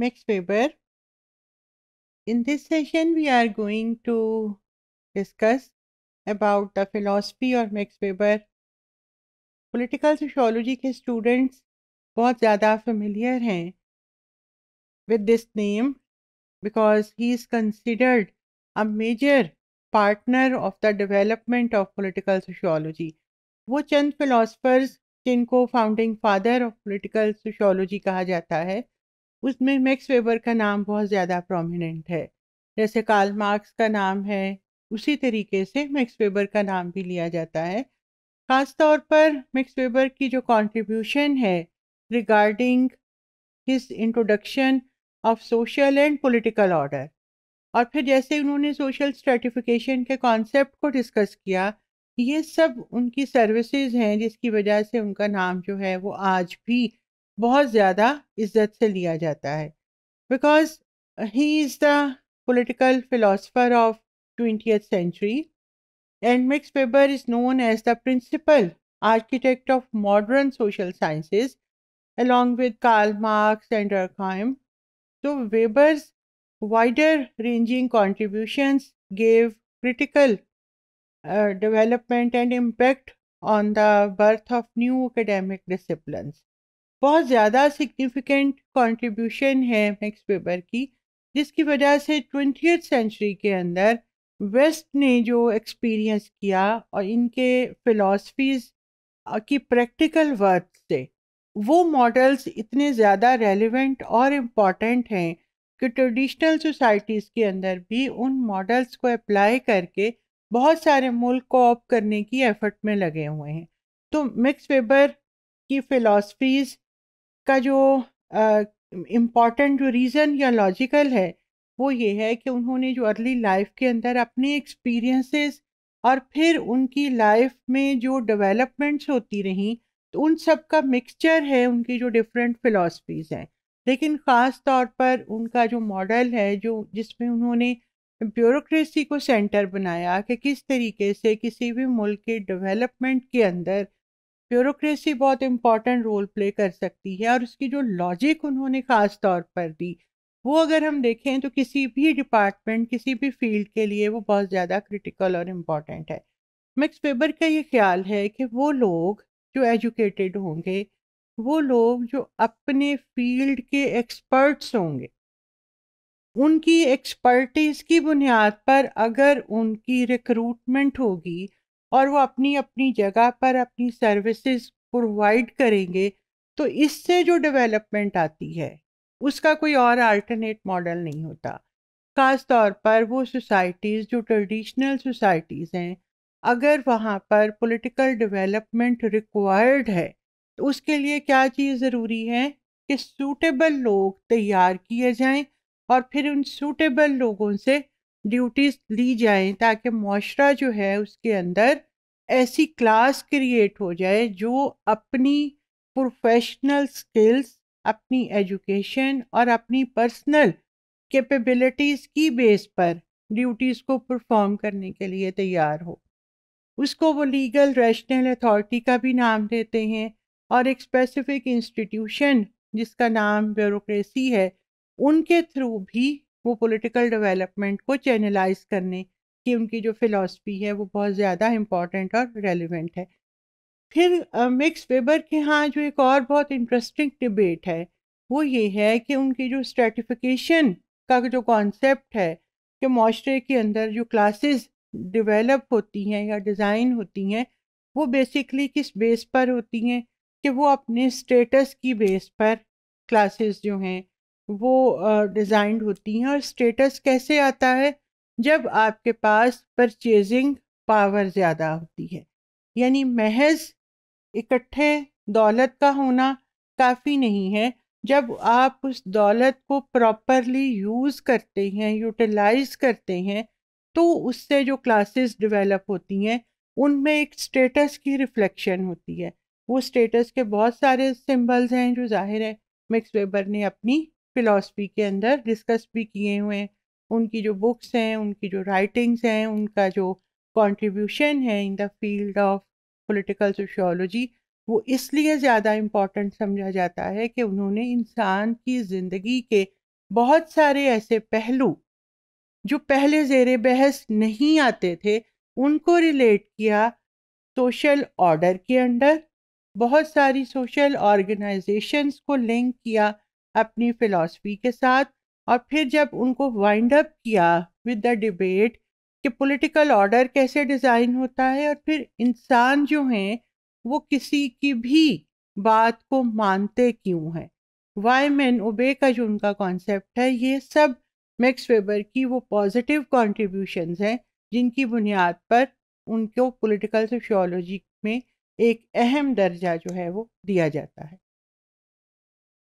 Max Weber. In this session, we are going to discuss about the philosophy of Max Weber. Political sociology के students बहुत ज़्यादा familiar हैं with this name because he is considered a major partner of the development of political sociology. वो चंद philosophers जिनको founding father of political sociology कहा जाता है उसमें मैक्स वेबर का नाम बहुत ज़्यादा प्रोमिनेंट है जैसे कार्ल मार्क्स का नाम है उसी तरीके से मैक्स वेबर का नाम भी लिया जाता है ख़ास तौर पर मैक्स वेबर की जो कंट्रीब्यूशन है regarding his introduction of social and political order और फिर जैसे उन्होंने सोशल स्ट्रेटिफिकेशन के कॉन्सेप्ट को डिस्कस किया ये सब उनकी सर्विसेज हैं जिसकी वजह से उनका नाम जो है वो आज भी बहुत ज़्यादा इज्जत से लिया जाता है because he is the political philosopher of twenty century and Max Weber is known as the principal architect of modern social sciences along with Karl Marx and Durkheim. So Weber's wider ranging contributions gave critical uh, development and impact on the birth of new academic disciplines. बहुत ज़्यादा significant contribution है Max Weber की जिसकी वजह से twenty century के अंदर waste ने जो एक्सपीरियंस किया और इनके फिलॉसफीज की प्रैक्टिकल वर्थ से वो मॉडल्स इतने ज़्यादा रेलिवेंट और इम्पॉर्टेंट हैं कि ट्रेडिशनल सोसाइटीज़ के अंदर भी उन मॉडल्स को अप्लाई करके बहुत सारे मुल्क को ऑप करने की एफर्ट में लगे हुए हैं तो मिक्स वेबर की फ़िलासफ़ीज़ इसका जो इम्पॉर्टेंट जो रीज़न या लॉजिकल है वो ये है कि उन्होंने जो अर्ली लाइफ के अंदर अपने एक्सपीरियंसेस और फिर उनकी लाइफ में जो डेवलपमेंट्स होती रहीं तो उन सब का मिक्सचर है उनकी जो डिफरेंट फिलॉसफीज़ हैं लेकिन ख़ास तौर पर उनका जो मॉडल है जो जिसमें उन्होंने ब्यूरोक्रेसी को सेंटर बनाया कि किस तरीके से किसी भी मुल्क के डेवलपमेंट के अंदर ब्यूरोक्रेसी बहुत इम्पॉर्टेंट रोल प्ले कर सकती है और उसकी जो लॉजिक उन्होंने ख़ास तौर पर दी वो अगर हम देखें तो किसी भी डिपार्टमेंट किसी भी फील्ड के लिए वो बहुत ज़्यादा क्रिटिकल और इम्पॉर्टेंट है मैक्स पेपर का ये ख्याल है कि वो लोग जो एजुकेटेड होंगे वो लोग जो अपने फील्ड के एक्सपर्ट्स होंगे उनकी एक्सपर्टीज़ की बुनियाद पर अगर उनकी रिक्रूटमेंट होगी और वो अपनी अपनी जगह पर अपनी सर्विसेज प्रोवाइड करेंगे तो इससे जो डेवलपमेंट आती है उसका कोई और अल्टरनेट मॉडल नहीं होता ख़ास तौर पर वो सोसाइटीज़ जो ट्रेडिशनल सोसाइटीज़ हैं अगर वहाँ पर पॉलिटिकल डेवलपमेंट रिक्वायर्ड है तो उसके लिए क्या चीज़ ज़रूरी है कि सूटेबल लोग तैयार किए जाएं और फिर उन सूटेबल लोगों से ड्यूटीज ली जाएँ ताकि माशरा जो है उसके अंदर ऐसी क्लास क्रिएट हो जाए जो अपनी प्रोफेशनल स्किल्स अपनी एजुकेशन और अपनी पर्सनल कैपेबिलिटीज़ की बेस पर ड्यूटीज़ को परफॉर्म करने के लिए तैयार हो उसको वो लीगल रैशनल अथॉरिटी का भी नाम देते हैं और एक स्पेसिफिक इंस्टीट्यूशन जिसका नाम ब्यूरोसी है उनके थ्रू भी वो पॉलिटिकल डेवलपमेंट को चैनलाइज करने की उनकी जो फिलॉसफी है वो बहुत ज़्यादा इम्पॉर्टेंट और रेलिवेंट है फिर मिक्स वेबर के यहाँ जो एक और बहुत इंटरेस्टिंग डिबेट है वो ये है कि उनकी जो स्ट्रेटिफिकेशन का जो कॉन्सेप्ट है कि माशरे के अंदर जो क्लासेस डेवलप होती हैं या डिज़ाइन होती हैं वो बेसिकली किस बेस पर होती हैं कि वो अपने स्टेटस की बेस पर क्लासेस जो हैं वो डिज़ाइंड होती हैं और स्टेटस कैसे आता है जब आपके पास परचेजिंग पावर ज़्यादा होती है यानी महज इकट्ठे दौलत का होना काफ़ी नहीं है जब आप उस दौलत को प्रॉपरली यूज़ करते हैं यूटिलाइज करते हैं तो उससे जो क्लासेस डेवलप होती हैं उनमें एक स्टेटस की रिफ्लेक्शन होती है वो स्टेटस के बहुत सारे सिंबल्स हैं जो जाहिर है मिक्स वेबर ने अपनी फ़िलासफ़ी के अंदर डिस्कस भी किए हुए हैं उनकी जो बुक्स हैं उनकी जो राइटिंग्स हैं उनका जो कंट्रीब्यूशन है in the field of political sociology वो इसलिए ज़्यादा इम्पॉर्टेंट समझा जाता है कि उन्होंने इंसान की ज़िंदगी के बहुत सारे ऐसे पहलू जो पहले जेर बहस नहीं आते थे उनको रिलेट किया सोशल ऑर्डर के अंडर बहुत सारी सोशल ऑर्गेनाइजेशंस को लिंक किया अपनी फिलॉसफी के साथ और फिर जब उनको वाइंड अप किया विद द डिबेट कि पॉलिटिकल ऑर्डर कैसे डिज़ाइन होता है और फिर इंसान जो हैं वो किसी की भी बात को मानते क्यों हैं वाई मैन ओबे का जो उनका कॉन्सेप्ट है ये सब मैक्स वेबर की वो पॉजिटिव कॉन्ट्रीब्यूशन हैं जिनकी बुनियाद पर उनको पॉलिटिकल सोशियोलॉजी में एक अहम दर्जा जो है वो दिया जाता है